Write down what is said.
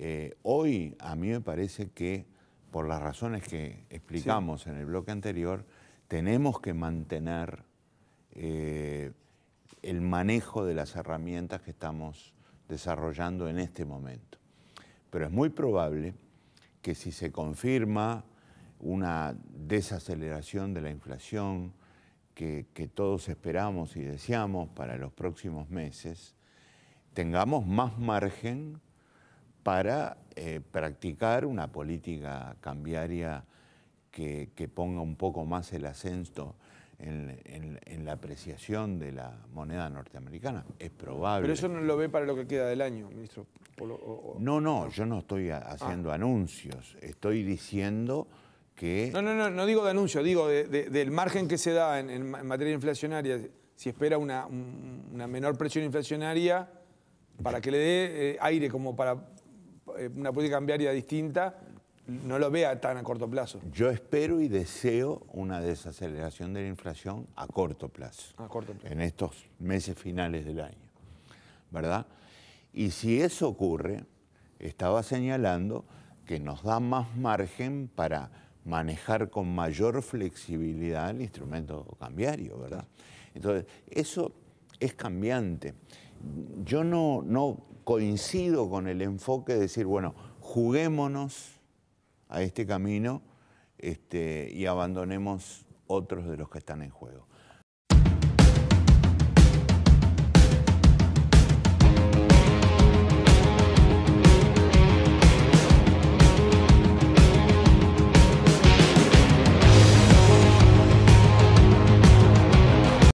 Eh, hoy a mí me parece que, por las razones que explicamos en el bloque anterior, tenemos que mantener eh, el manejo de las herramientas que estamos desarrollando en este momento. Pero es muy probable que si se confirma una desaceleración de la inflación que todos esperamos y deseamos para los próximos meses, tengamos más margen para eh, practicar una política cambiaria que, ponga un poco más el acento en, la apreciación de la moneda norteamericana. Es probable. Pero eso no lo ve para lo que queda del año, ministro. no, no, yo no estoy haciendo ah. anuncios, estoy diciendo... Que... No, no, no, no digo de anuncio, digo del margen que se da en, materia inflacionaria, si espera una, menor presión inflacionaria, para que le dé eh, aire como para eh, una política cambiaria distinta no lo vea tan a corto plazo. Yo espero y deseo una desaceleración de la inflación a corto plazo. A corto plazo. En estos meses finales del año. ¿Verdad? Y si eso ocurre, estaba señalando que nos da más margen para manejar con mayor flexibilidad el instrumento cambiario, ¿verdad? Entonces, eso es cambiante. Yo no, no coincido con el enfoque de decir, bueno, juguémonos a este camino este, y abandonemos otros de los que están en juego.